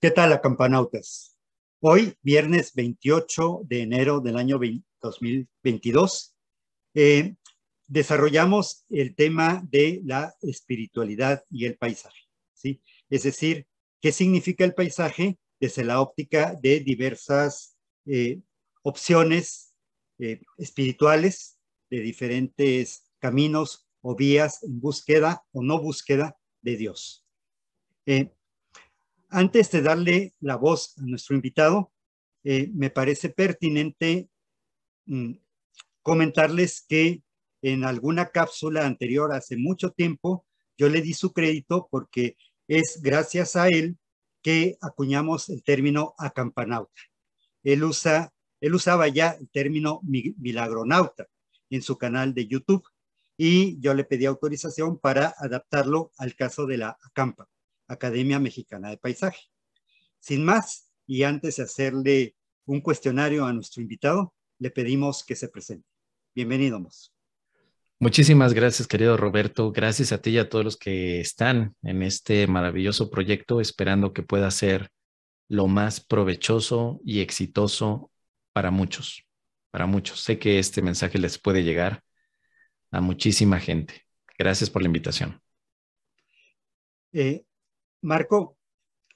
¿Qué tal, campanautas? Hoy, viernes 28 de enero del año 2022, eh, desarrollamos el tema de la espiritualidad y el paisaje, ¿sí? Es decir, ¿qué significa el paisaje desde la óptica de diversas eh, opciones eh, espirituales, de diferentes caminos o vías en búsqueda o no búsqueda de Dios? Eh, antes de darle la voz a nuestro invitado, eh, me parece pertinente mm, comentarles que en alguna cápsula anterior hace mucho tiempo yo le di su crédito porque es gracias a él que acuñamos el término acampanauta. Él, usa, él usaba ya el término milagronauta en su canal de YouTube y yo le pedí autorización para adaptarlo al caso de la acampa. Academia Mexicana de Paisaje. Sin más, y antes de hacerle un cuestionario a nuestro invitado, le pedimos que se presente. Bienvenido, Bienvenidos. Muchísimas gracias, querido Roberto. Gracias a ti y a todos los que están en este maravilloso proyecto, esperando que pueda ser lo más provechoso y exitoso para muchos, para muchos. Sé que este mensaje les puede llegar a muchísima gente. Gracias por la invitación. Eh, Marco,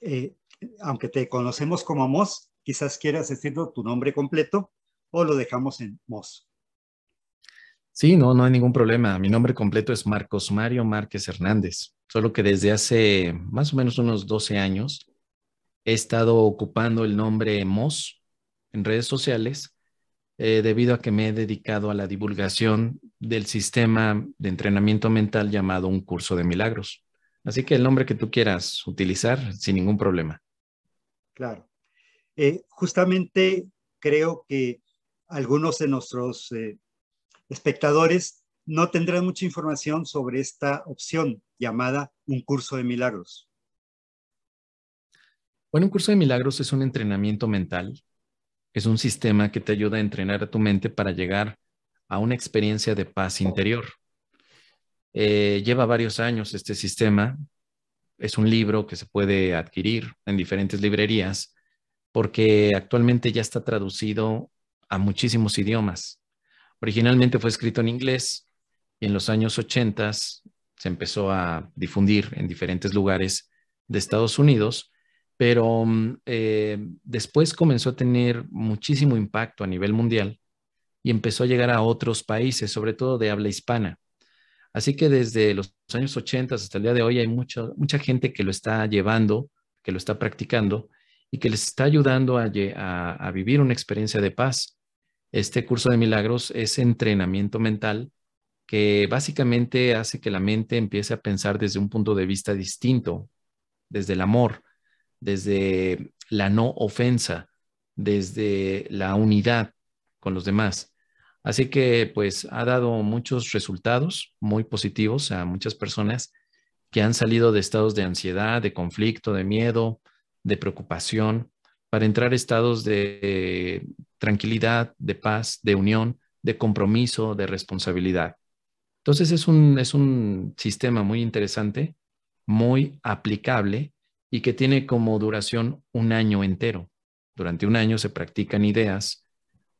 eh, aunque te conocemos como Moss, quizás quieras decirnos tu nombre completo o lo dejamos en Moss. Sí, no, no hay ningún problema. Mi nombre completo es Marcos Mario Márquez Hernández, solo que desde hace más o menos unos 12 años he estado ocupando el nombre Mos en redes sociales eh, debido a que me he dedicado a la divulgación del sistema de entrenamiento mental llamado Un Curso de Milagros. Así que el nombre que tú quieras utilizar sin ningún problema. Claro. Eh, justamente creo que algunos de nuestros eh, espectadores no tendrán mucha información sobre esta opción llamada un curso de milagros. Bueno, un curso de milagros es un entrenamiento mental. Es un sistema que te ayuda a entrenar a tu mente para llegar a una experiencia de paz interior. Eh, lleva varios años este sistema. Es un libro que se puede adquirir en diferentes librerías porque actualmente ya está traducido a muchísimos idiomas. Originalmente fue escrito en inglés y en los años 80 se empezó a difundir en diferentes lugares de Estados Unidos, pero mm, eh, después comenzó a tener muchísimo impacto a nivel mundial y empezó a llegar a otros países, sobre todo de habla hispana. Así que desde los años 80 hasta el día de hoy hay mucha, mucha gente que lo está llevando, que lo está practicando y que les está ayudando a vivir una experiencia de paz. Este curso de milagros es entrenamiento mental que básicamente hace que la mente empiece a pensar desde un punto de vista distinto, desde el amor, desde la no ofensa, desde la unidad con los demás. Así que pues ha dado muchos resultados muy positivos a muchas personas que han salido de estados de ansiedad, de conflicto, de miedo, de preocupación, para entrar a estados de tranquilidad, de paz, de unión, de compromiso, de responsabilidad. Entonces es un, es un sistema muy interesante, muy aplicable y que tiene como duración un año entero. Durante un año se practican ideas,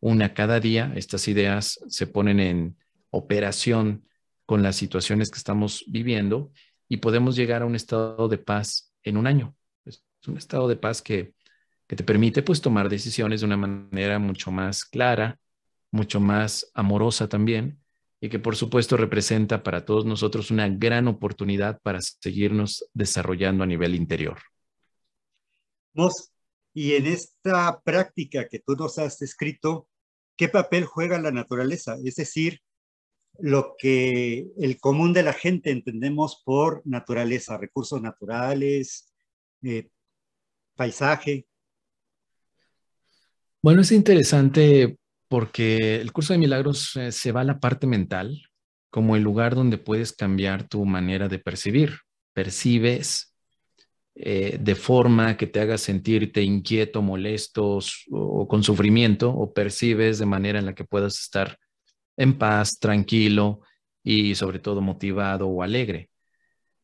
una cada día, estas ideas se ponen en operación con las situaciones que estamos viviendo y podemos llegar a un estado de paz en un año. Es un estado de paz que, te permite pues tomar decisiones de una manera mucho más clara, mucho más amorosa también y que por supuesto representa para todos nosotros una gran oportunidad para seguirnos desarrollando a nivel interior. y en esta práctica que tú nos has descrito, qué papel juega la naturaleza, es decir, lo que el común de la gente entendemos por naturaleza, recursos naturales, eh, paisaje. Bueno, es interesante porque el curso de milagros eh, se va a la parte mental como el lugar donde puedes cambiar tu manera de percibir. Percibes eh, de forma que te haga sentirte inquieto, molesto o con sufrimiento, o percibes de manera en la que puedas estar en paz, tranquilo y sobre todo motivado o alegre.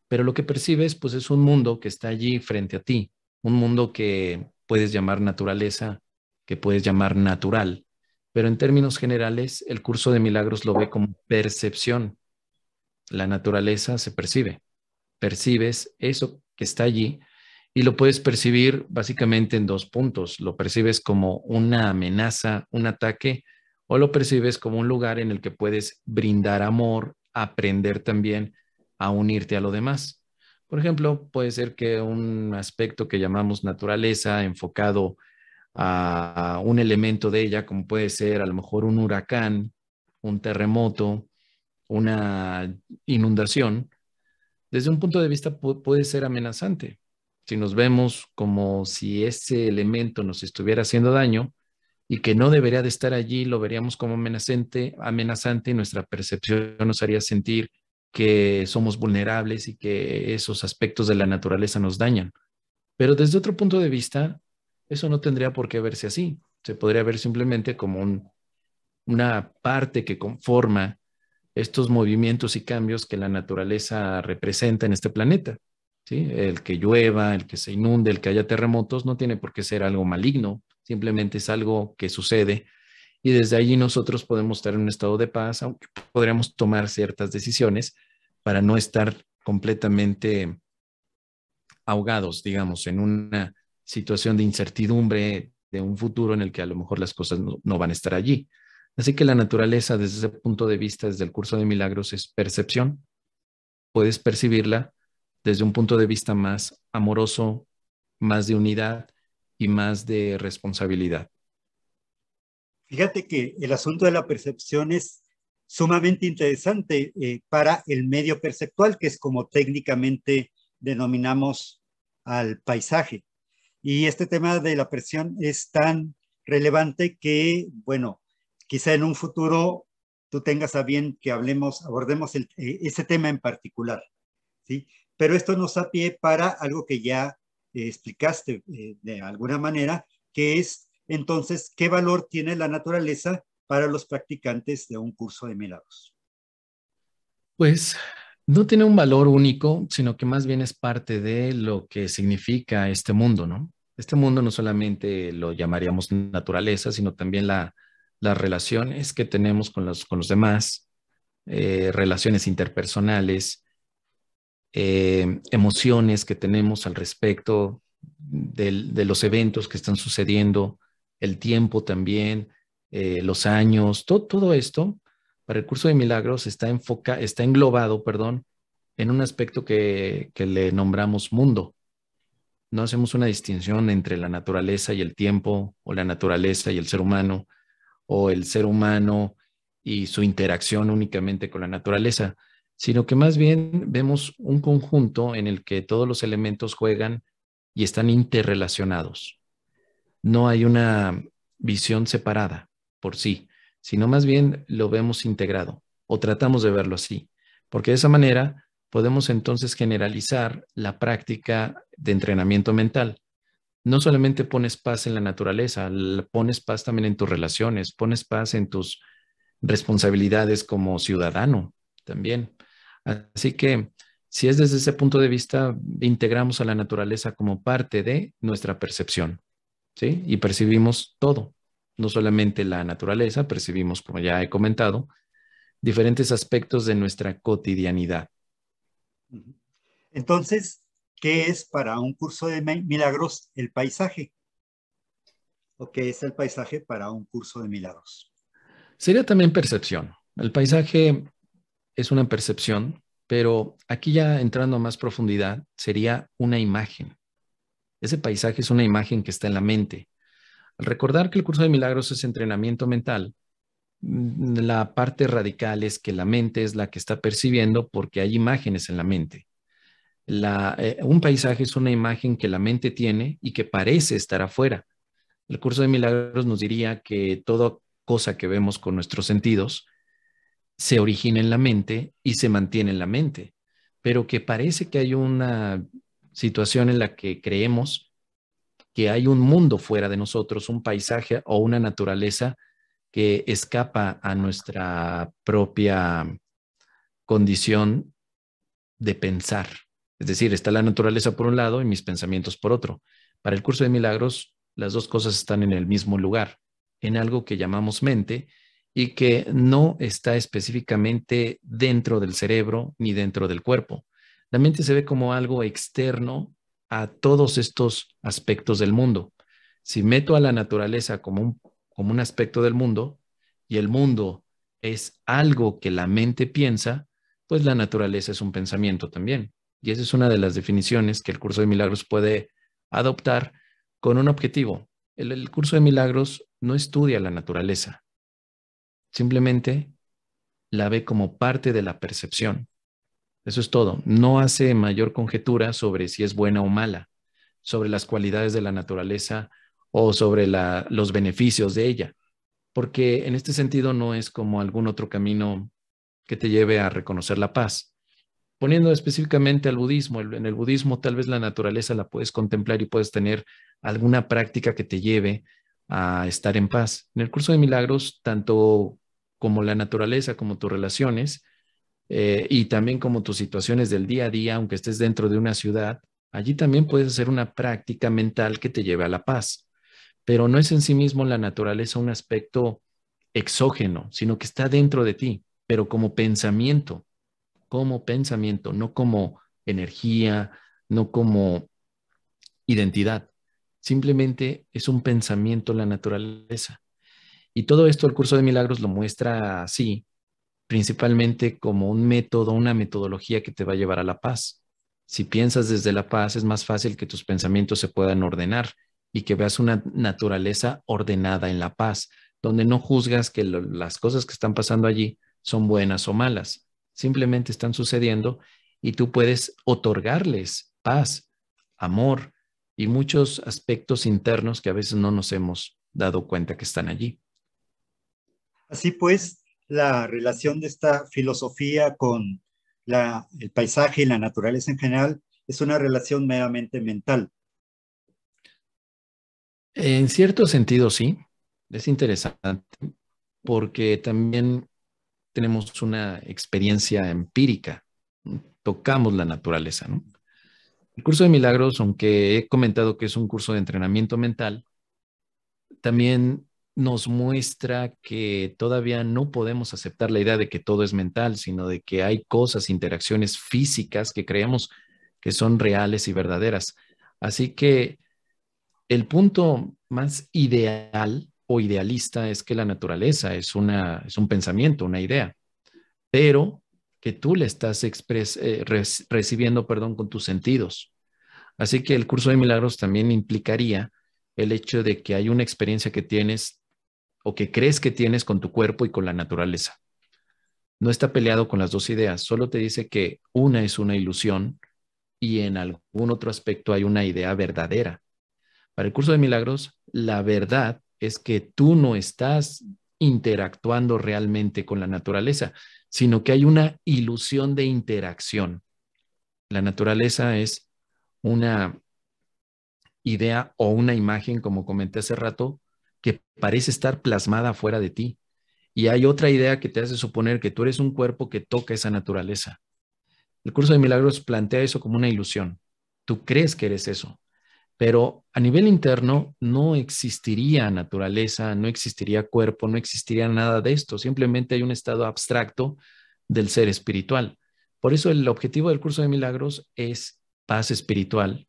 Pero lo que percibes, pues es un mundo que está allí frente a ti, un mundo que puedes llamar naturaleza, que puedes llamar natural, pero en términos generales, el curso de milagros lo ve como percepción. La naturaleza se percibe. Percibes eso que está allí y lo puedes percibir básicamente en dos puntos. Lo percibes como una amenaza, un ataque, o lo percibes como un lugar en el que puedes brindar amor, aprender también a unirte a lo demás. Por ejemplo, puede ser que un aspecto que llamamos naturaleza enfocado a un elemento de ella, como puede ser a lo mejor un huracán, un terremoto, una inundación, desde un punto de vista puede ser amenazante. Si nos vemos como si ese elemento nos estuviera haciendo daño y que no debería de estar allí, lo veríamos como amenazante, amenazante y nuestra percepción nos haría sentir que somos vulnerables y que esos aspectos de la naturaleza nos dañan. Pero desde otro punto de vista, eso no tendría por qué verse así. Se podría ver simplemente como una parte que conforma estos movimientos y cambios que la naturaleza representa en este planeta. ¿sí? El que llueva, el que se inunde, el que haya terremotos, no tiene por qué ser algo maligno, simplemente es algo que sucede y desde allí nosotros podemos estar en un estado de paz, aunque podríamos tomar ciertas decisiones para no estar completamente ahogados, digamos, en una situación de incertidumbre de un futuro en el que a lo mejor las cosas no van a estar allí. Así que la naturaleza desde ese punto de vista, desde el curso de milagros, es percepción. Puedes percibirla desde un punto de vista más amoroso, más de unidad y más de responsabilidad. Fíjate que el asunto de la percepción es sumamente interesante eh, para el medio perceptual, que es como técnicamente denominamos al paisaje. Y este tema de la percepción es tan relevante que, bueno, quizá en un futuro tú tengas a bien que hablemos, abordemos eh, ese tema en particular, ¿sí? Pero esto nos da pie para algo que ya eh, explicaste eh, de alguna manera, que es entonces qué valor tiene la naturaleza para los practicantes de un curso de milagros. Pues no tiene un valor único, sino que más bien es parte de lo que significa este mundo, ¿no? Este mundo no solamente lo llamaríamos naturaleza, sino también la, las relaciones que tenemos con los, demás, eh, relaciones interpersonales, eh, emociones que tenemos al respecto de los eventos que están sucediendo, el tiempo también, eh, los años, todo, todo esto para el curso de milagros está, enfoca, está englobado perdón, en un aspecto que le nombramos mundo. No hacemos una distinción entre la naturaleza y el tiempo o la naturaleza y el ser humano o el ser humano y su interacción únicamente con la naturaleza, sino que más bien vemos un conjunto en el que todos los elementos juegan y están interrelacionados. No hay una visión separada por sí, sino más bien lo vemos integrado o tratamos de verlo así, porque de esa manera podemos entonces generalizar la práctica de entrenamiento mental no solamente pones paz en la naturaleza, pones paz también en tus relaciones, pones paz en tus responsabilidades como ciudadano también. Así que si es desde ese punto de vista, integramos a la naturaleza como parte de nuestra percepción, ¿sí? Y percibimos todo, no solamente la naturaleza, percibimos, como ya he comentado, diferentes aspectos de nuestra cotidianidad. Entonces, ¿Qué es para un curso de milagros el paisaje? ¿O qué es el paisaje para un curso de milagros? Sería también percepción. El paisaje es una percepción, pero aquí ya entrando a más profundidad, sería una imagen. Ese paisaje es una imagen que está en la mente. Al recordar que el curso de milagros es entrenamiento mental, mm, la parte radical es que la mente es la que está percibiendo porque hay imágenes en la mente. Eh, un paisaje es una imagen que la mente tiene y que parece estar afuera. El curso de milagros nos diría que toda cosa que vemos con nuestros sentidos se origina en la mente y se mantiene en la mente, pero que parece que hay una situación en la que creemos que hay un mundo fuera de nosotros, un paisaje o una naturaleza que escapa a nuestra propia condición de pensar es decir, está la naturaleza por un lado y mis pensamientos por otro. Para el curso de milagros, las dos cosas están en el mismo lugar, en algo que llamamos mente y que no está específicamente dentro del cerebro ni dentro del cuerpo. La mente se ve como algo externo a todos estos aspectos del mundo. Si meto a la naturaleza como un, como un aspecto del mundo y el mundo es algo que la mente piensa, pues la naturaleza es un pensamiento también. Y esa es una de las definiciones que el curso de milagros puede adoptar con un objetivo. El, curso de milagros no estudia la naturaleza, simplemente la ve como parte de la percepción. Eso es todo. No hace mayor conjetura sobre si es buena o mala, sobre las cualidades de la naturaleza o sobre los beneficios de ella, porque en este sentido no es como algún otro camino que te lleve a reconocer la paz poniendo específicamente al budismo, en el budismo tal vez la naturaleza la puedes contemplar y puedes tener alguna práctica que te lleve a estar en paz. En el curso de milagros, tanto como la naturaleza, como tus relaciones eh, y también como tus situaciones del día a día, aunque estés dentro de una ciudad, allí también puedes hacer una práctica mental que te lleve a la paz. Pero no es en sí mismo la naturaleza un aspecto exógeno, sino que está dentro de ti, pero como pensamiento como pensamiento, no como energía, no como identidad. Simplemente es un pensamiento la naturaleza. Y todo esto el curso de milagros lo muestra así, principalmente como un método, una metodología que te va a llevar a la paz. Si piensas desde la paz, es más fácil que tus pensamientos se puedan ordenar y que veas una naturaleza ordenada en la paz, donde no juzgas que las cosas que están pasando allí son buenas o malas, simplemente están sucediendo y tú puedes otorgarles paz, amor y muchos aspectos internos que a veces no nos hemos dado cuenta que están allí. Así pues, la relación de esta filosofía con el paisaje y la naturaleza en general es una relación meramente mental. En cierto sentido, sí. Es interesante porque también tenemos una experiencia empírica, tocamos la naturaleza, ¿no? El curso de milagros, aunque he comentado que es un curso de entrenamiento mental, también nos muestra que todavía no podemos aceptar la idea de que todo es mental, sino de que hay cosas, interacciones físicas que creemos que son reales y verdaderas. Así que el punto más ideal o idealista es que la naturaleza es, una, es un pensamiento, una idea, pero que tú le estás eh, recibiendo perdón, con tus sentidos. Así que el curso de milagros también implicaría el hecho de que hay una experiencia que tienes o que crees que tienes con tu cuerpo y con la naturaleza. No está peleado con las dos ideas, solo te dice que una es una ilusión y en algún otro aspecto hay una idea verdadera. Para el curso de milagros, la verdad es que tú no estás interactuando realmente con la naturaleza, sino que hay una ilusión de interacción. La naturaleza es una idea o una imagen, como comenté hace rato, que parece estar plasmada fuera de ti. Y hay otra idea que te hace suponer que tú eres un cuerpo que toca esa naturaleza. El curso de milagros plantea eso como una ilusión. Tú crees que eres eso, pero a nivel interno no existiría naturaleza, no existiría cuerpo, no existiría nada de esto, simplemente hay un estado abstracto del ser espiritual. Por eso el objetivo del curso de milagros es paz espiritual,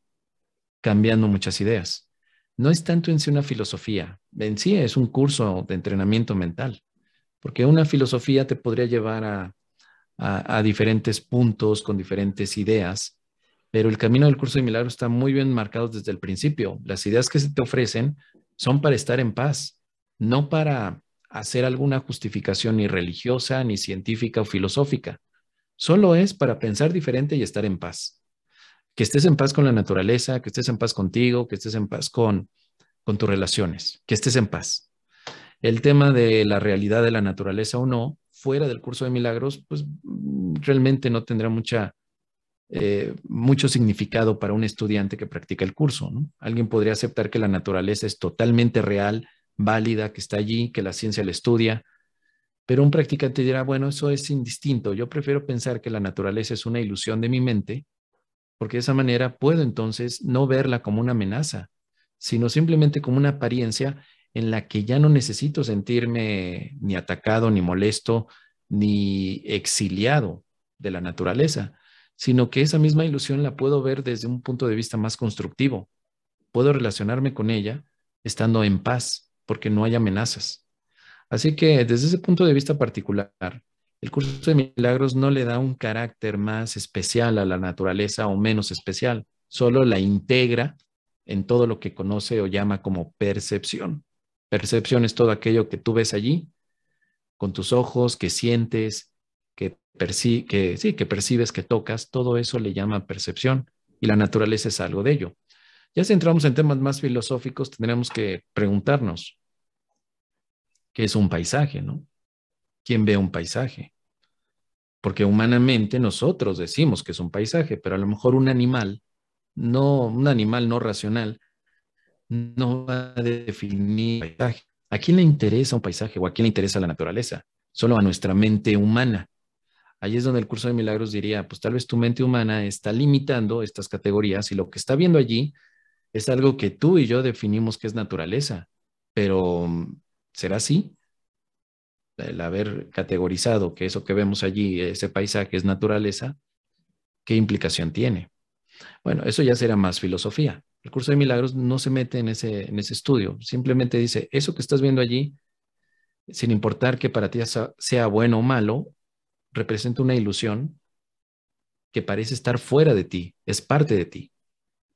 cambiando muchas ideas. No es tanto en sí una filosofía, en sí es un curso de entrenamiento mental, porque una filosofía te podría llevar a, diferentes puntos con diferentes ideas, pero el camino del curso de milagros está muy bien marcado desde el principio. Las ideas que se te ofrecen son para estar en paz, no para hacer alguna justificación ni religiosa, ni científica o filosófica. Solo es para pensar diferente y estar en paz. Que estés en paz con la naturaleza, que estés en paz contigo, que estés en paz con, con tus relaciones, que estés en paz. El tema de la realidad de la naturaleza o no, fuera del curso de milagros, pues mm, realmente no tendrá mucha, eh, mucho significado para un estudiante que practica el curso. Alguien podría aceptar que la naturaleza es totalmente real, válida, que está allí, que la ciencia la estudia, pero un practicante dirá, bueno, eso es indistinto, yo prefiero pensar que la naturaleza es una ilusión de mi mente, porque de esa manera puedo entonces no verla como una amenaza, sino simplemente como una apariencia en la que ya no necesito sentirme ni atacado, ni molesto, ni exiliado de la naturaleza, sino que esa misma ilusión la puedo ver desde un punto de vista más constructivo. Puedo relacionarme con ella estando en paz, porque no hay amenazas. Así que desde ese punto de vista particular, el curso de milagros no le da un carácter más especial a la naturaleza o menos especial, solo la integra en todo lo que conoce o llama como percepción. Percepción es todo aquello que tú ves allí, con tus ojos, que sientes, que, sí, que percibes, que tocas, todo eso le llama percepción y la naturaleza es algo de ello. Ya si entramos en temas más filosóficos, tendremos que preguntarnos, ¿qué es un paisaje? ¿no? ¿Quién ve un paisaje? Porque humanamente nosotros decimos que es un paisaje, pero a lo mejor un animal, no, un animal no racional, no va a definir paisaje. ¿A quién le interesa un paisaje o a quién le interesa la naturaleza? Solo a nuestra mente humana. Allí es donde el curso de milagros diría, pues tal vez tu mente humana está limitando estas categorías y lo que está viendo allí es algo que tú y yo definimos que es naturaleza, pero mm, ¿será así? El haber categorizado que eso que vemos allí, ese paisaje es naturaleza, ¿qué implicación tiene? Bueno, eso ya será más filosofía. El curso de milagros no se mete en en ese estudio, simplemente dice, eso que estás viendo allí, sin importar que para ti sea bueno o malo, representa una ilusión que parece estar fuera de ti, es parte de ti,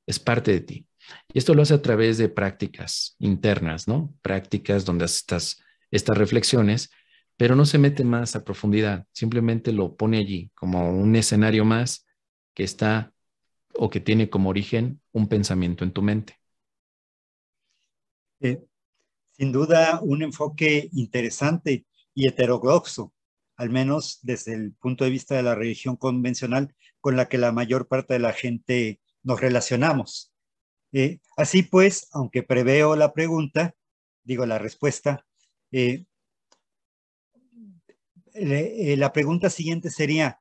es parte de ti. Y esto lo hace a través de prácticas internas, ¿no? Prácticas donde estas, estas reflexiones, pero no se mete más a profundidad, simplemente lo pone allí como un escenario más que está o que tiene como origen un pensamiento en tu mente. Eh, sin duda, un enfoque interesante y heterodoxo al menos desde el punto de vista de la religión convencional con la que la mayor parte de la gente nos relacionamos. Eh, así pues, aunque preveo la pregunta, digo la respuesta, eh, eh, la pregunta siguiente sería,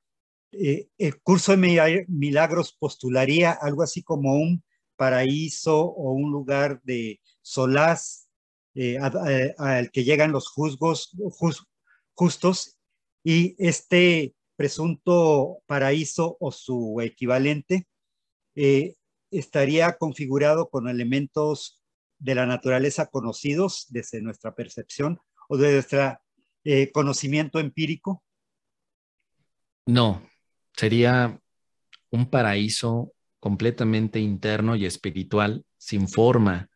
¿el curso de milagros postularía algo así como un paraíso o un lugar de solaz al que llegan los juzgos, justos y este presunto paraíso o su equivalente eh, estaría configurado con elementos de la naturaleza conocidos desde nuestra percepción o desde nuestro eh, conocimiento empírico? No, sería un paraíso completamente interno y espiritual, sin forma,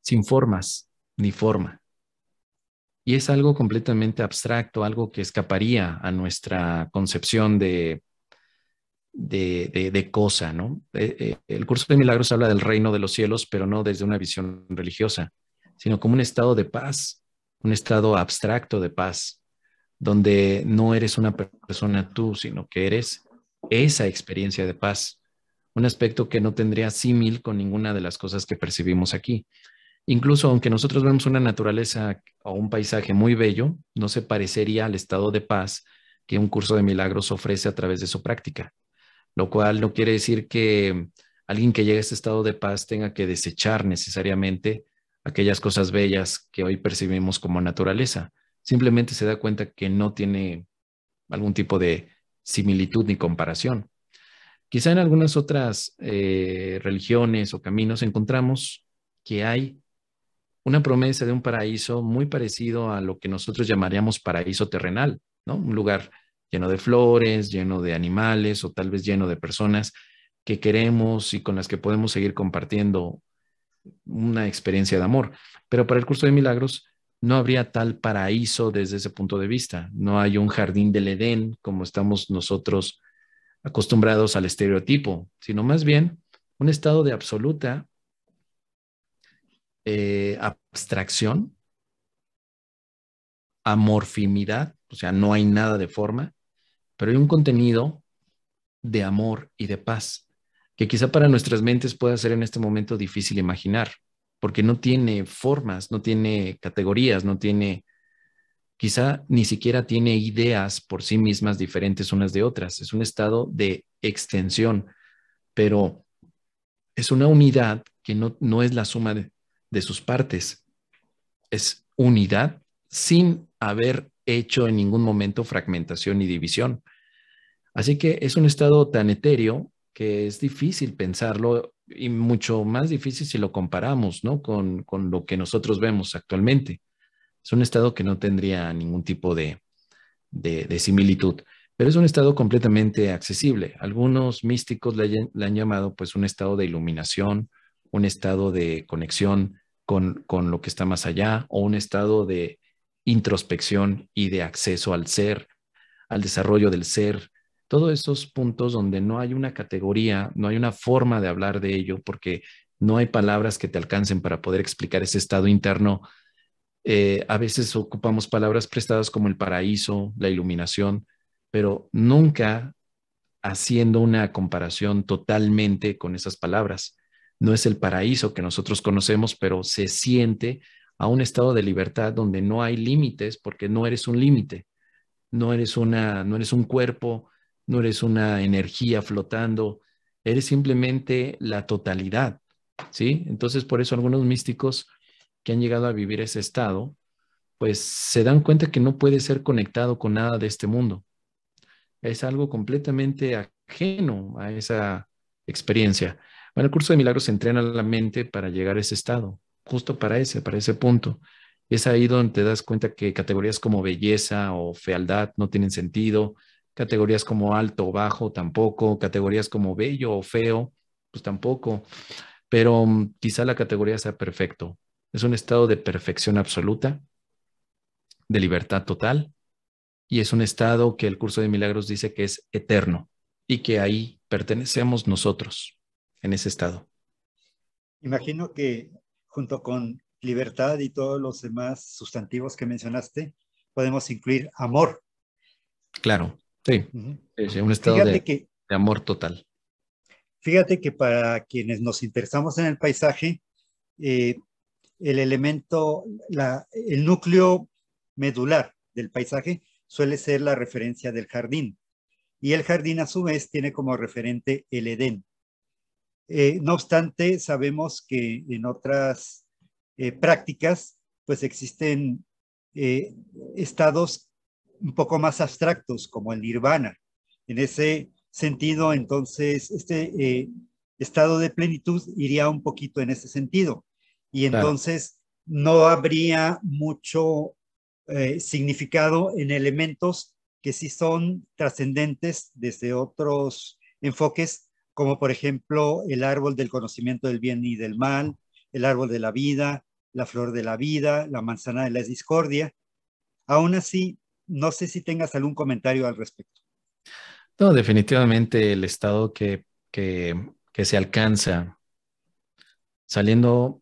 sin formas ni forma y es algo completamente abstracto, algo que escaparía a nuestra concepción de, de, cosa, ¿no? Eh, eh, el curso de milagros habla del reino de los cielos, pero no desde una visión religiosa, sino como un estado de paz, un estado abstracto de paz, donde no eres una persona tú, sino que eres esa experiencia de paz, un aspecto que no tendría símil con ninguna de las cosas que percibimos aquí. Incluso aunque nosotros vemos una naturaleza o un paisaje muy bello, no se parecería al estado de paz que un curso de milagros ofrece a través de su práctica, lo cual no quiere decir que alguien que llegue a este estado de paz tenga que desechar necesariamente aquellas cosas bellas que hoy percibimos como naturaleza. Simplemente se da cuenta que no tiene algún tipo de similitud ni comparación. Quizá en algunas otras eh, religiones o caminos encontramos que hay una promesa de un paraíso muy parecido a lo que nosotros llamaríamos paraíso terrenal, ¿no? Un lugar lleno de flores, lleno de animales o tal vez lleno de personas que queremos y con las que podemos seguir compartiendo una experiencia de amor. Pero para el curso de milagros no habría tal paraíso desde ese punto de vista. No hay un jardín del Edén como estamos nosotros acostumbrados al estereotipo, sino más bien un estado de absoluta eh, abstracción, amorfimidad, o sea, no hay nada de forma, pero hay un contenido de amor y de paz que quizá para nuestras mentes pueda ser en este momento difícil imaginar, porque no tiene formas, no tiene categorías, no tiene, quizá ni siquiera tiene ideas por sí mismas diferentes unas de otras. Es un estado de extensión, pero es una unidad que no, no es la suma de, de sus partes. Es unidad sin haber hecho en ningún momento fragmentación y división. Así que es un estado tan etéreo que es difícil pensarlo y mucho más difícil si lo comparamos con, lo que nosotros vemos actualmente. Es un estado que no tendría ningún tipo de, de, similitud, pero es un estado completamente accesible. Algunos místicos le, le, han llamado pues un estado de iluminación, un estado de conexión con, lo que está más allá o un estado de introspección y de acceso al ser, al desarrollo del ser, todos esos puntos donde no hay una categoría, no hay una forma de hablar de ello, porque no hay palabras que te alcancen para poder explicar ese estado interno. Eh, a veces ocupamos palabras prestadas como el paraíso, la iluminación, pero nunca haciendo una comparación totalmente con esas palabras no es el paraíso que nosotros conocemos, pero se siente a un estado de libertad donde no hay límites porque no eres un límite, no eres una no eres un cuerpo, no eres una energía flotando, eres simplemente la totalidad, ¿sí? Entonces por eso algunos místicos que han llegado a vivir ese estado pues se dan cuenta que no puede ser conectado con nada de este mundo. Es algo completamente ajeno a esa experiencia. Bueno, el curso de milagros se entrena la mente para llegar a ese estado, justo para ese, para ese punto. es ahí donde te das cuenta que categorías como belleza o fealdad no tienen sentido, categorías como alto o bajo tampoco, categorías como bello o feo, pues tampoco. Pero mm, quizá la categoría sea perfecto. Es un estado de perfección absoluta, de libertad total, y es un estado que el curso de milagros dice que es eterno y que ahí pertenecemos nosotros en ese estado. Imagino que junto con libertad y todos los demás sustantivos que mencionaste, podemos incluir amor. Claro, sí. un estado de, amor total. Fíjate que para quienes nos interesamos en el paisaje, eh, el elemento, el núcleo medular del paisaje suele ser la referencia del jardín. Y el jardín a su vez tiene como referente el Edén. Eh, no obstante, sabemos que en otras eh, prácticas, pues existen eh, estados un poco más abstractos, como el nirvana. En ese sentido, entonces, este estado de plenitud iría un poquito en ese sentido. Y entonces no habría mucho significado en elementos que sí son trascendentes desde otros enfoques como por ejemplo el árbol del conocimiento del bien y del mal, el árbol de la vida, la flor de la vida, la manzana de la discordia. Aún así, no sé si tengas algún comentario al respecto. No, definitivamente el estado que, que, se alcanza saliendo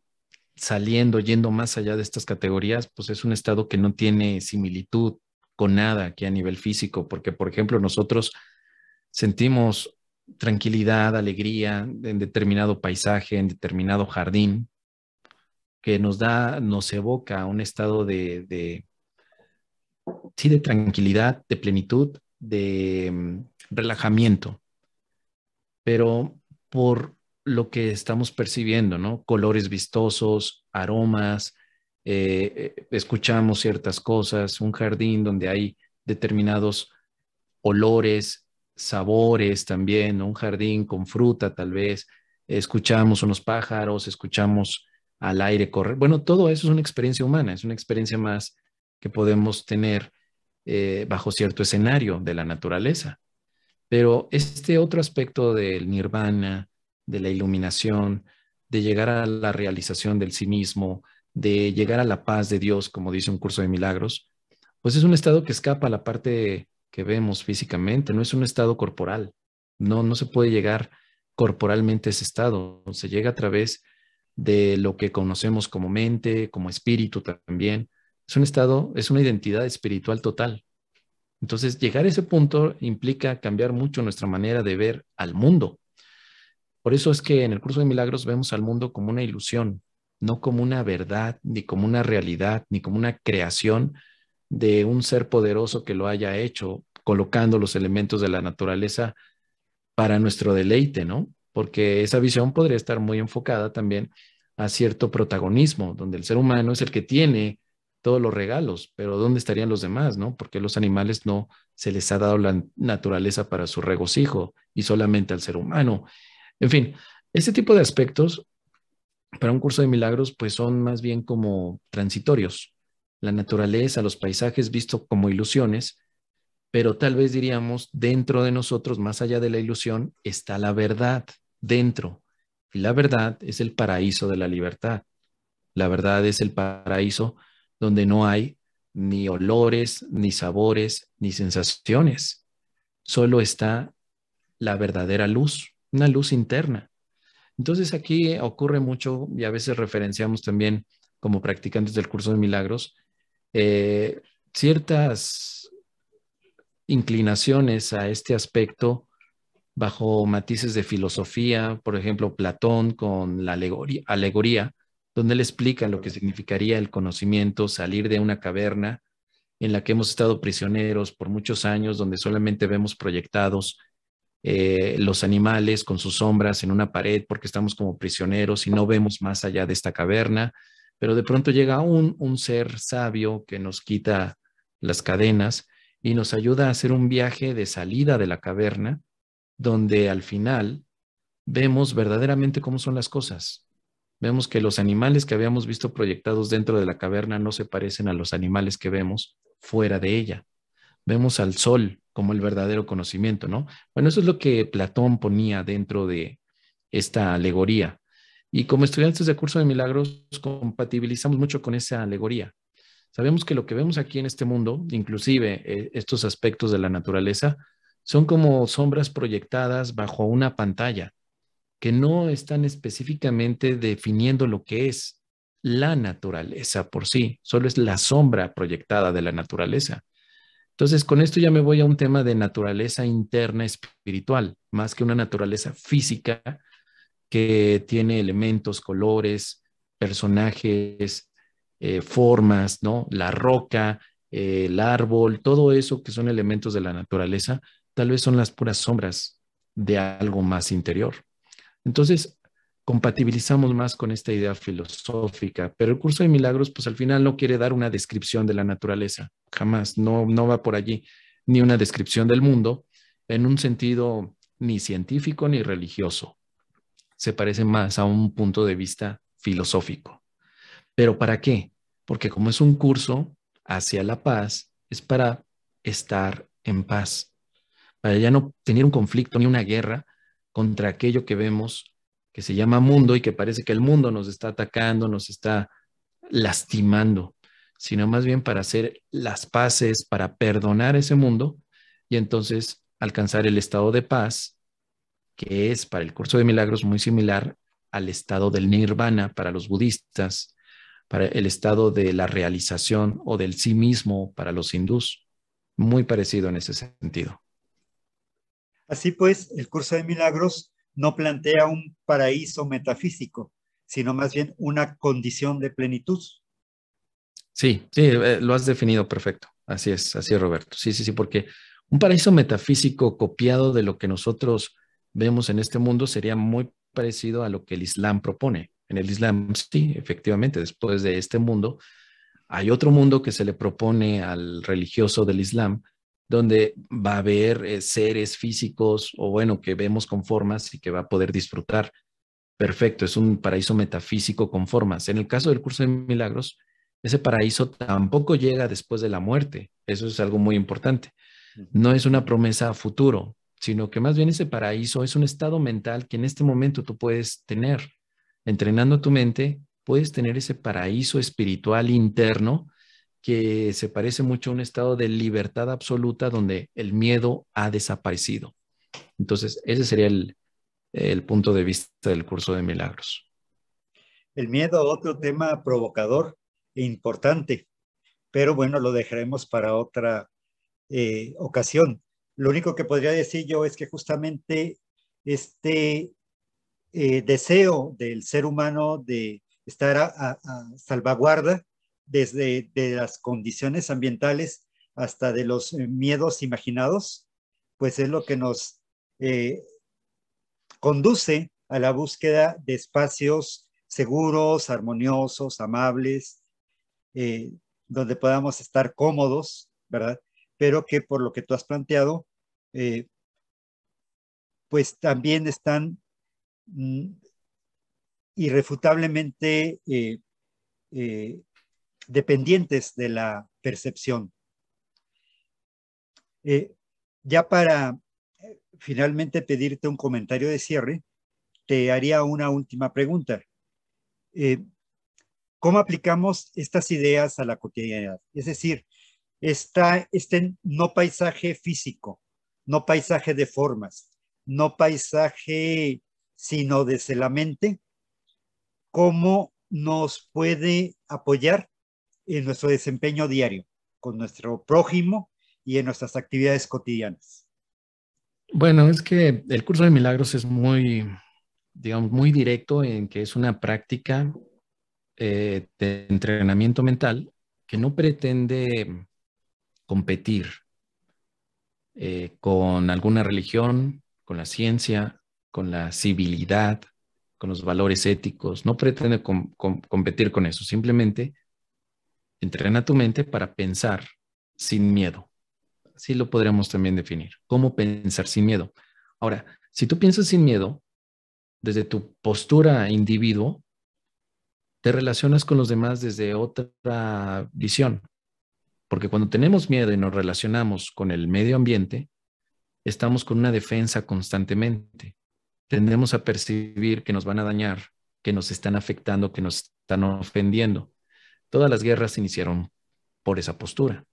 saliendo, yendo más allá de estas categorías, pues es un estado que no tiene similitud con nada aquí a nivel físico, porque por ejemplo nosotros sentimos tranquilidad, alegría en determinado paisaje, en determinado jardín, que nos da, nos evoca un estado de, sí, de tranquilidad, de plenitud, de mm, relajamiento. Pero por lo que estamos percibiendo, ¿no? Colores vistosos, aromas, eh, eh, escuchamos ciertas cosas, un jardín donde hay determinados olores, sabores también, un jardín con fruta tal vez, escuchamos unos pájaros, escuchamos al aire correr. Bueno, todo eso es una experiencia humana, es una experiencia más que podemos tener eh, bajo cierto escenario de la naturaleza. Pero este otro aspecto del nirvana, de la iluminación, de llegar a la realización del sí mismo, de llegar a la paz de Dios, como dice un curso de milagros, pues es un estado que escapa a la parte que vemos físicamente, no es un estado corporal. No, no se puede llegar corporalmente a ese estado, se llega a través de lo que conocemos como mente, como espíritu también. Es un estado, es una identidad espiritual total. Entonces, llegar a ese punto implica cambiar mucho nuestra manera de ver al mundo. Por eso es que en el curso de milagros vemos al mundo como una ilusión, no como una verdad, ni como una realidad, ni como una creación de un ser poderoso que lo haya hecho colocando los elementos de la naturaleza para nuestro deleite, ¿no? Porque esa visión podría estar muy enfocada también a cierto protagonismo, donde el ser humano es el que tiene todos los regalos, pero ¿dónde estarían los demás, no? Porque los animales no se les ha dado la naturaleza para su regocijo y solamente al ser humano. En fin, este tipo de aspectos para un curso de milagros pues son más bien como transitorios. La naturaleza, los paisajes visto como ilusiones pero tal vez diríamos, dentro de nosotros, más allá de la ilusión, está la verdad, dentro. Y la verdad es el paraíso de la libertad. La verdad es el paraíso donde no hay ni olores, ni sabores, ni sensaciones. Solo está la verdadera luz, una luz interna. Entonces aquí ocurre mucho, y a veces referenciamos también como practicantes del curso de milagros, eh, ciertas inclinaciones a este aspecto bajo matices de filosofía, por ejemplo, Platón con la alegoría, donde él explica lo que significaría el conocimiento, salir de una caverna en la que hemos estado prisioneros por muchos años, donde solamente vemos proyectados eh, los animales con sus sombras en una pared porque estamos como prisioneros y no vemos más allá de esta caverna, pero de pronto llega un ser sabio que nos quita las cadenas y nos ayuda a hacer un viaje de salida de la caverna, donde al final vemos verdaderamente cómo son las cosas. Vemos que los animales que habíamos visto proyectados dentro de la caverna no se parecen a los animales que vemos fuera de ella. Vemos al sol como el verdadero conocimiento, ¿no? Bueno, eso es lo que Platón ponía dentro de esta alegoría. Y como estudiantes de curso de milagros compatibilizamos mucho con esa alegoría. Sabemos que lo que vemos aquí en este mundo, inclusive eh, estos aspectos de la naturaleza, son como sombras proyectadas bajo una pantalla que no están específicamente definiendo lo que es la naturaleza por sí, solo es la sombra proyectada de la naturaleza. Entonces, con esto ya me voy a un tema de naturaleza interna espiritual, más que una naturaleza física que tiene elementos, colores, personajes, eh, formas, ¿no? La roca, eh, el árbol, todo eso que son elementos de la naturaleza, tal vez son las puras sombras de algo más interior. Entonces, compatibilizamos más con esta idea filosófica, pero el curso de milagros, pues al final no quiere dar una descripción de la naturaleza, jamás, no, no va por allí, ni una descripción del mundo en un sentido ni científico ni religioso. Se parece más a un punto de vista filosófico. ¿Pero para qué? Porque como es un curso hacia la paz, es para estar en paz, para ya no tener un conflicto ni una guerra contra aquello que vemos que se llama mundo y que parece que el mundo nos está atacando, nos está lastimando, sino más bien para hacer las paces, para perdonar ese mundo y entonces alcanzar el estado de paz, que es para el curso de milagros muy similar al estado del nirvana para los budistas, para el estado de la realización o del sí mismo para los hindús. Muy parecido en ese sentido. Así pues, el curso de milagros no plantea un paraíso metafísico, sino más bien una condición de plenitud. Sí, sí, eh, lo has definido perfecto. Así es, así es, Roberto. Sí, sí, sí, porque un paraíso metafísico copiado de lo que nosotros vemos en este mundo sería muy parecido a lo que el Islam propone. En el Islam, sí, efectivamente, después de este mundo, hay otro mundo que se le propone al religioso del Islam, donde va a haber eh, seres físicos o bueno, que vemos con formas y que va a poder disfrutar. Perfecto, es un paraíso metafísico con formas. En el caso del curso de milagros, ese paraíso tampoco llega después de la muerte. Eso es algo muy importante. No es una promesa a futuro, sino que más bien ese paraíso es un estado mental que en este momento tú puedes tener entrenando tu mente, puedes tener ese paraíso espiritual interno que se parece mucho a un estado de libertad absoluta donde el miedo ha desaparecido. Entonces, ese sería el, punto de vista del curso de milagros. El miedo, otro tema provocador e importante, pero bueno, lo dejaremos para otra eh, ocasión. Lo único que podría decir yo es que justamente este eh, deseo del ser humano de estar a, salvaguarda desde de las condiciones ambientales hasta de los eh, miedos imaginados, pues es lo que nos eh, conduce a la búsqueda de espacios seguros, armoniosos, amables, donde podamos estar cómodos, ¿verdad? Pero que por lo que tú has planteado, pues también están Mm, irrefutablemente eh, eh, dependientes de la percepción. Eh, ya para finalmente pedirte un comentario de cierre, te haría una última pregunta. ¿Cómo aplicamos estas ideas a la cotidianidad? Es decir, está este no paisaje físico, no paisaje de formas, no paisaje sino desde la mente, cómo nos puede apoyar en nuestro desempeño diario, con nuestro prójimo y en nuestras actividades cotidianas. Bueno, es que el curso de milagros es muy, digamos, muy directo en que es una práctica eh, de entrenamiento mental que no pretende competir eh, con alguna religión, con la ciencia, con la civilidad, con los valores éticos. No pretende competir con eso, simplemente entrena tu mente para pensar sin miedo. Así lo podríamos también definir, cómo pensar sin miedo. Ahora, si tú piensas sin miedo, desde tu postura individuo, te relacionas con los demás desde otra visión. Porque cuando tenemos miedo y nos relacionamos con el medio ambiente, estamos con una defensa constantemente tendemos a percibir que nos van a dañar, que nos están afectando, que nos están ofendiendo. Todas las guerras se iniciaron por esa postura.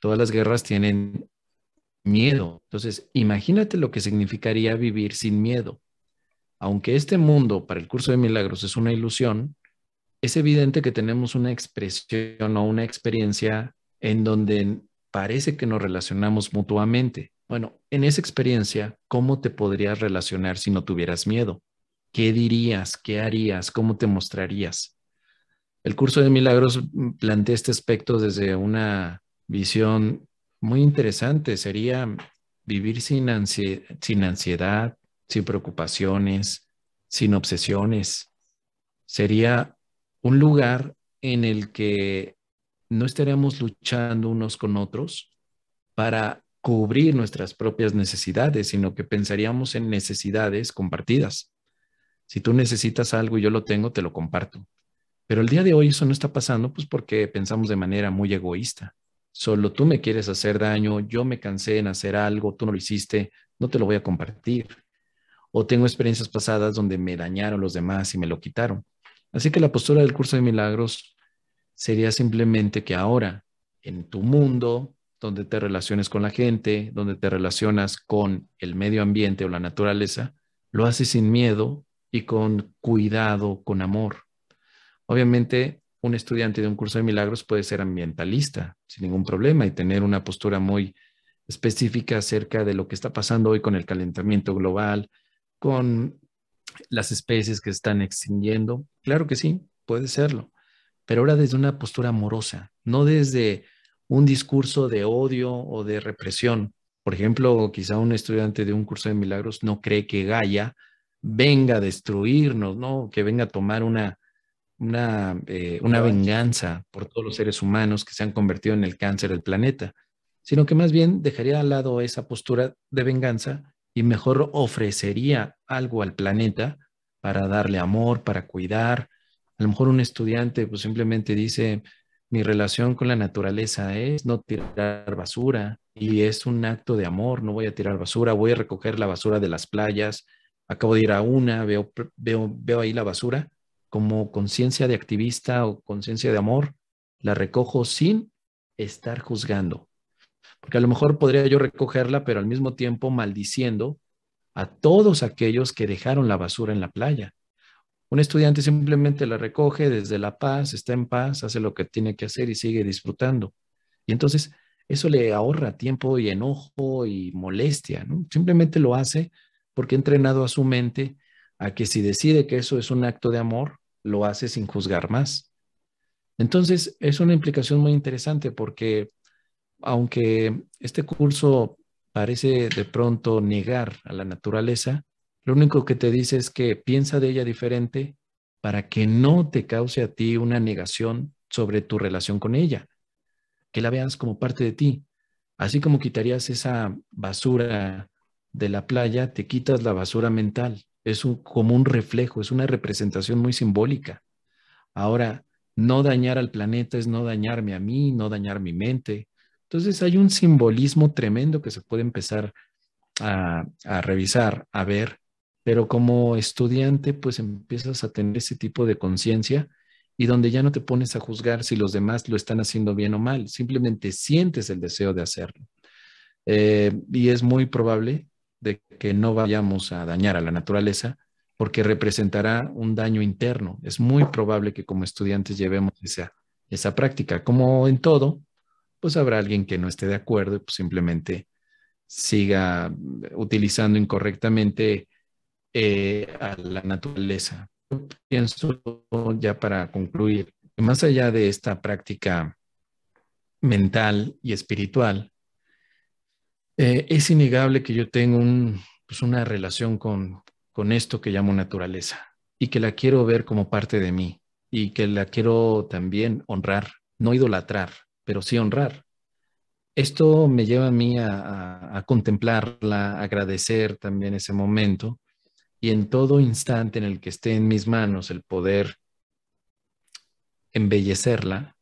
Todas las guerras tienen miedo. Entonces, imagínate lo que significaría vivir sin miedo. Aunque este mundo para el curso de milagros es una ilusión, es evidente que tenemos una expresión o una experiencia en donde parece que nos relacionamos mutuamente. Bueno, en esa experiencia, ¿cómo te podrías relacionar si no tuvieras miedo? ¿Qué dirías? ¿Qué harías? ¿Cómo te mostrarías? El curso de milagros mm, plantea este aspecto desde una visión muy interesante. Sería vivir sin, sin ansiedad, sin preocupaciones, sin obsesiones. Sería un lugar en el que no estaríamos luchando unos con otros para cubrir nuestras propias necesidades, sino que pensaríamos en necesidades compartidas. Si tú necesitas algo y yo lo tengo, te lo comparto. Pero el día de hoy eso no está pasando, pues porque pensamos de manera muy egoísta. Solo tú me quieres hacer daño, yo me cansé en hacer algo, tú no lo hiciste, no te lo voy a compartir. O tengo experiencias pasadas donde me dañaron los demás y me lo quitaron. Así que la postura del curso de milagros sería simplemente que ahora, en tu mundo, donde te relaciones con la gente, donde te relacionas con el medio ambiente o la naturaleza, lo haces sin miedo y con cuidado, con amor. Obviamente, un estudiante de un curso de milagros puede ser ambientalista sin ningún problema y tener una postura muy específica acerca de lo que está pasando hoy con el calentamiento global, con las especies que están extinguiendo. Claro que sí, puede serlo, pero ahora desde una postura amorosa, no desde un discurso de odio o de represión. Por ejemplo, quizá un estudiante de un curso de milagros no cree que Gaia venga a destruirnos, ¿no? Que venga a tomar una, una, eh, una venganza por todos los seres humanos que se han convertido en el cáncer del planeta, sino que más bien dejaría al lado esa postura de venganza y mejor ofrecería algo al planeta para darle amor, para cuidar. A lo mejor un estudiante pues simplemente dice, mi relación con la naturaleza es no tirar basura y es un acto de amor, no voy a tirar basura, voy a recoger la basura de las playas, acabo de ir a una, veo, veo, veo ahí la basura, como conciencia de activista o conciencia de amor, la recojo sin estar juzgando. Porque a lo mejor podría yo recogerla, pero al mismo tiempo maldiciendo a todos aquellos que dejaron la basura en la playa. Un estudiante simplemente la recoge desde la paz, está en paz, hace lo que tiene que hacer y sigue disfrutando. Y entonces eso le ahorra tiempo y enojo y molestia, ¿no? Simplemente lo hace porque ha entrenado a su mente a que si decide que eso es un acto de amor, lo hace sin juzgar más. Entonces, es una implicación muy interesante porque aunque este curso parece de pronto negar a la naturaleza, lo único que te dice es que piensa de ella diferente para que no te cause a ti una negación sobre tu relación con ella, que la veas como parte de ti. Así como quitarías esa basura de la playa, te quitas la basura mental. Es un, como un reflejo, es una representación muy simbólica. Ahora, no dañar al planeta es no dañarme a mí, no dañar mi mente. Entonces hay un simbolismo tremendo que se puede empezar a revisar, a ver, pero como estudiante, pues empiezas a tener ese tipo de conciencia y donde ya no te pones a juzgar si los demás lo están haciendo bien o mal, simplemente sientes el deseo de hacerlo. Eh, y es muy probable de que no vayamos a dañar a la naturaleza porque representará un daño interno. Es muy probable que como estudiantes llevemos esa, esa práctica. Como en todo, pues habrá alguien que no esté de acuerdo y pues, simplemente siga utilizando incorrectamente eh, a la naturaleza. pienso ya para concluir, que más allá de esta práctica mental y espiritual, eh, es innegable que yo tengo pues una relación con, esto que llamo naturaleza y que la quiero ver como parte de mí y que la quiero también honrar, no idolatrar, pero sí honrar. Esto me lleva a mí a, contemplarla, agradecer también ese momento y en todo instante en el que esté en mis manos el poder embellecerla,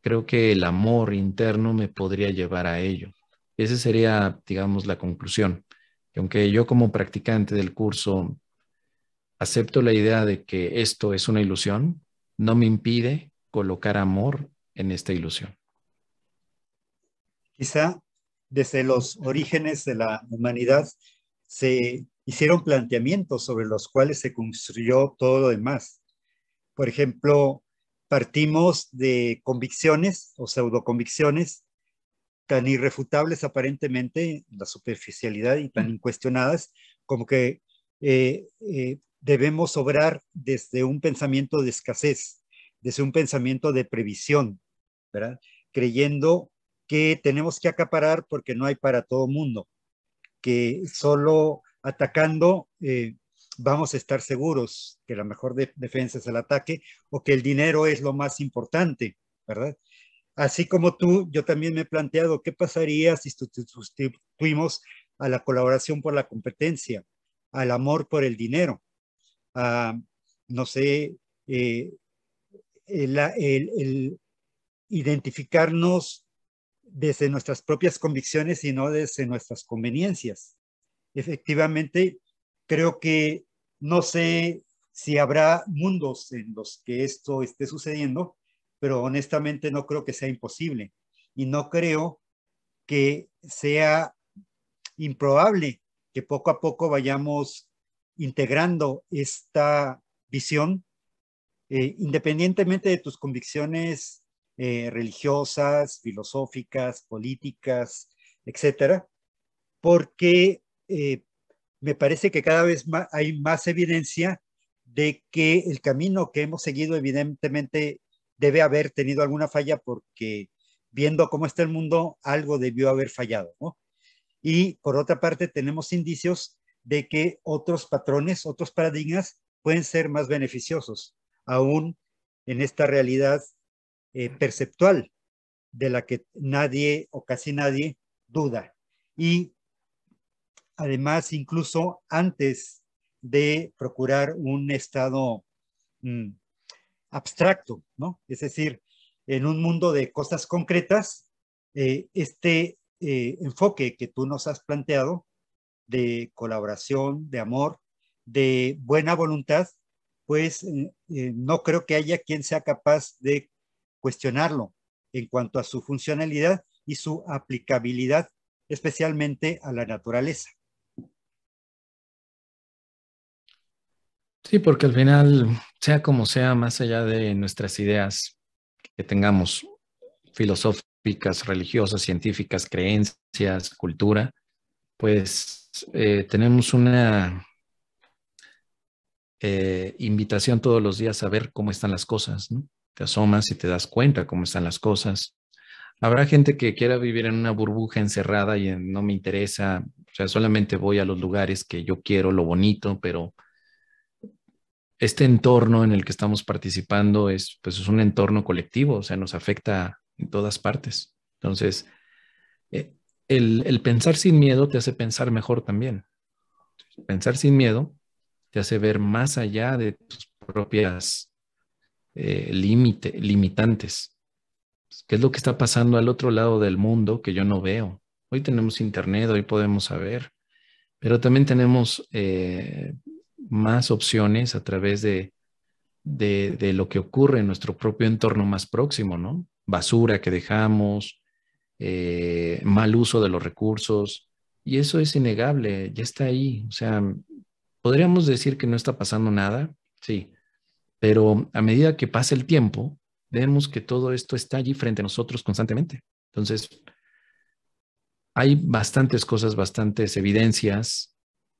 creo que el amor interno me podría llevar a ello. Esa sería, digamos, la conclusión. aunque yo como practicante del curso acepto la idea de que esto es una ilusión, no me impide colocar amor en esta ilusión. Quizá desde los orígenes de la humanidad se hicieron planteamientos sobre los cuales se construyó todo lo demás. Por ejemplo, partimos de convicciones o pseudoconvicciones tan irrefutables aparentemente, la superficialidad y tan incuestionadas, como que eh, eh, debemos obrar desde un pensamiento de escasez, desde un pensamiento de previsión, creyendo que tenemos que acaparar porque no hay para todo mundo, que solo atacando, eh, vamos a estar seguros que la mejor defensa es el ataque o que el dinero es lo más importante, ¿verdad? Así como tú, yo también me he planteado qué pasaría si sustituimos a la colaboración por la competencia, al amor por el dinero, a, ah, no sé, eh, el, el identificarnos desde nuestras propias convicciones y no desde nuestras conveniencias efectivamente, creo que no sé si habrá mundos en los que esto esté sucediendo, pero honestamente no creo que sea imposible y no creo que sea improbable que poco a poco vayamos integrando esta visión, eh, independientemente de tus convicciones eh, religiosas, filosóficas, políticas, etcétera, porque eh, me parece que cada vez hay más evidencia de que el camino que hemos seguido evidentemente debe haber tenido alguna falla porque viendo cómo está el mundo, algo debió haber fallado. Y por otra parte, tenemos indicios de que otros patrones, otros paradigmas pueden ser más beneficiosos, aún en esta realidad eh, perceptual de la que nadie o casi nadie duda. Y Además, incluso antes de procurar un estado mm, abstracto, ¿no? Es decir, en un mundo de cosas concretas, eh, este eh, enfoque que tú nos has planteado de colaboración, de amor, de buena voluntad, pues eh, no creo que haya quien sea capaz de cuestionarlo en cuanto a su funcionalidad y su aplicabilidad, especialmente a la naturaleza. Sí, porque al final, sea como sea, más allá de nuestras ideas que tengamos filosóficas, religiosas, científicas, creencias, cultura, pues eh, tenemos una eh, invitación todos los días a ver cómo están las cosas, ¿no? Te asomas y te das cuenta cómo están las cosas. Habrá gente que quiera vivir en una burbuja encerrada y no me interesa, o sea, solamente voy a los lugares que yo quiero, lo bonito, pero este entorno en el que estamos participando es, pues, es un entorno colectivo, o sea, nos afecta en todas partes. Entonces, eh, el, pensar sin miedo te hace pensar mejor también. Pensar sin miedo te hace ver más allá de tus propias eh, limitantes. ¿Qué es lo que está pasando al otro lado del mundo que yo no veo? Hoy tenemos internet, hoy podemos saber, pero también tenemos eh, más opciones a través de, lo que ocurre en nuestro propio entorno más próximo, ¿no? Basura que dejamos, eh, mal uso de los recursos, y eso es innegable, ya está ahí. O sea, podríamos decir que no está pasando nada, sí, pero a medida que pasa el tiempo, vemos que todo esto está allí frente a nosotros constantemente. Entonces, hay bastantes cosas, bastantes evidencias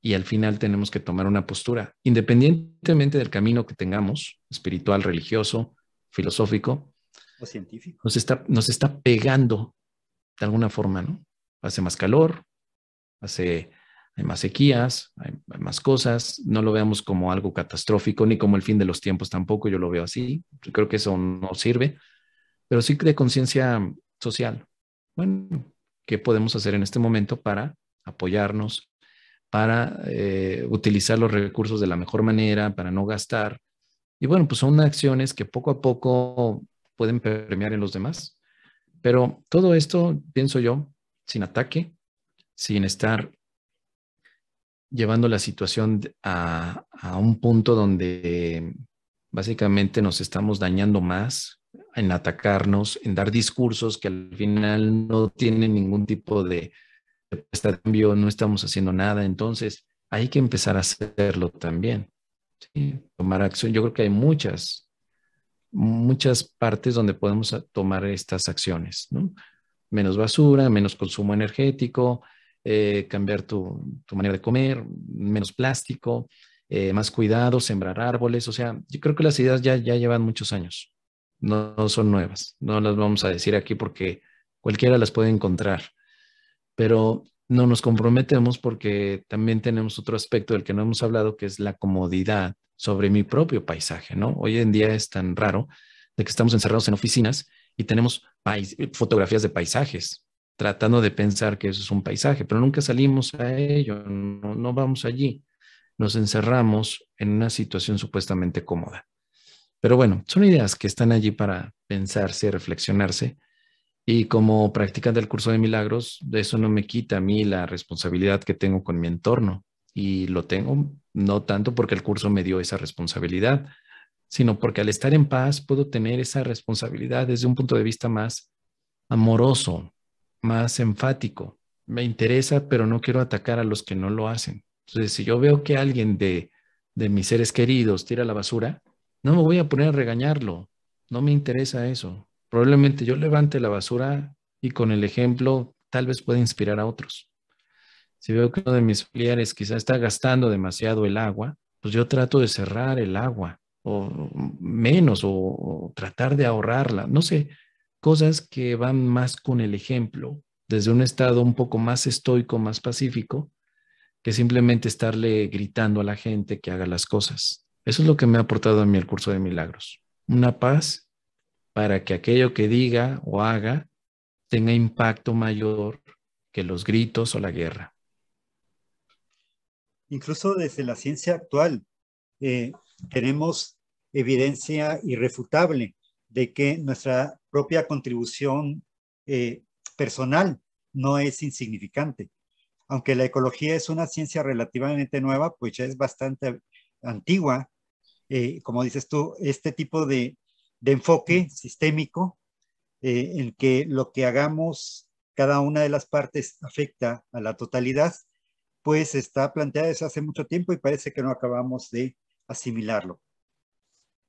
y al final tenemos que tomar una postura, independientemente del camino que tengamos, espiritual, religioso, filosófico. O científico. Nos está, nos está pegando de alguna forma, ¿no? Hace más calor, hace hay más sequías, hay, más cosas, no lo veamos como algo catastrófico ni como el fin de los tiempos tampoco, yo lo veo así, yo creo que eso no sirve, pero sí de conciencia social. Bueno, ¿qué podemos hacer en este momento para apoyarnos, para eh, utilizar los recursos de la mejor manera, para no gastar. Y bueno, pues son acciones que poco a poco pueden permear en los demás. Pero todo esto, pienso yo, sin ataque, sin estar llevando la situación a un punto donde básicamente nos estamos dañando más en atacarnos, en dar discursos que al final no tienen ningún tipo de, cambio, no estamos haciendo nada, entonces hay que empezar a hacerlo también. Tomar acción. Yo creo que hay muchas, muchas partes donde podemos tomar estas acciones, ¿no? Menos basura, menos consumo energético, eh, cambiar tu, manera de comer, menos plástico, eh, más cuidado, sembrar árboles. O sea, yo creo que las ideas ya, ya llevan muchos años, no son nuevas. No las vamos a decir aquí porque cualquiera las puede encontrar pero no nos comprometemos porque también tenemos otro aspecto del que no hemos hablado, que es la comodidad sobre mi propio paisaje, ¿no? Hoy en día es tan raro de que estamos encerrados en oficinas y tenemos fotografías de paisajes, tratando de pensar que eso es un paisaje, pero nunca salimos a ello, no, vamos allí, nos encerramos en una situación supuestamente cómoda. Pero bueno, son ideas que están allí para pensarse, reflexionarse y como practicante del curso de milagros, de eso no me quita a mí la responsabilidad que tengo con mi entorno. Y lo tengo no tanto porque el curso me dio esa responsabilidad, sino porque al estar en paz puedo tener esa responsabilidad desde un punto de vista más amoroso, más enfático. Me interesa, pero no quiero atacar a los que no lo hacen. Entonces, si yo veo que alguien de, de mis seres queridos tira la basura, no me voy a poner a regañarlo. No me interesa eso. Probablemente yo levante la basura y con el ejemplo tal vez pueda inspirar a otros. Si veo que uno de mis familiares quizá está gastando demasiado el agua, pues yo trato de cerrar el agua o menos o, o tratar de ahorrarla. No sé, cosas que van más con el ejemplo, desde un estado un poco más estoico, más pacífico, que simplemente estarle gritando a la gente que haga las cosas. Eso es lo que me ha aportado a mí el curso de milagros. Una paz para que aquello que diga o haga tenga impacto mayor que los gritos o la guerra. Incluso desde la ciencia actual eh, tenemos evidencia irrefutable de que nuestra propia contribución eh, personal no es insignificante. Aunque la ecología es una ciencia relativamente nueva, pues ya es bastante antigua. Eh, como dices tú, este tipo de de enfoque sistémico eh, en que lo que hagamos, cada una de las partes afecta a la totalidad, pues está planteada desde hace mucho tiempo y parece que no acabamos de asimilarlo.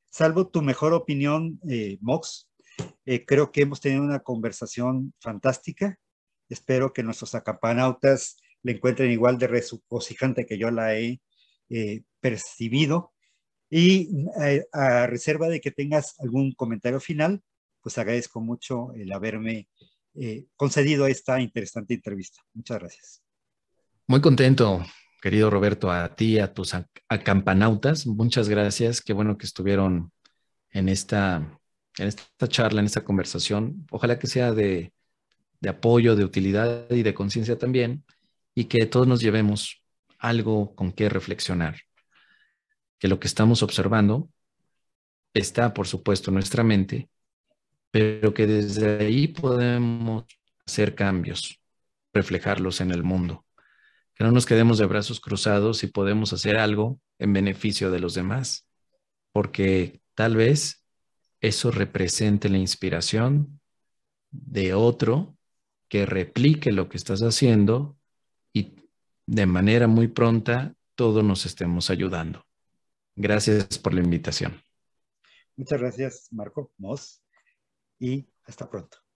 Salvo tu mejor opinión, eh, Mox, eh, creo que hemos tenido una conversación fantástica. Espero que nuestros acapanautas la encuentren igual de resucocijante que yo la he percibido. Y eh, a reserva de que tengas algún comentario final, pues agradezco mucho el haberme eh, concedido esta interesante entrevista. Muchas gracias. Muy contento, querido Roberto, a ti, a tus acampanautas. Muchas gracias. Qué bueno que estuvieron en esta, en esta charla, en esta conversación. Ojalá que sea de, de apoyo, de utilidad y de conciencia también, y que todos nos llevemos algo con qué reflexionar que lo que estamos observando está, por supuesto, en nuestra mente, pero que desde ahí podemos hacer cambios, reflejarlos en el mundo. Que no nos quedemos de brazos cruzados y podemos hacer algo en beneficio de los demás, porque tal vez eso represente la inspiración de otro que replique lo que estás haciendo y de manera muy pronta todos nos estemos ayudando. Gracias por la invitación. Muchas gracias, Marco Moss, y hasta pronto.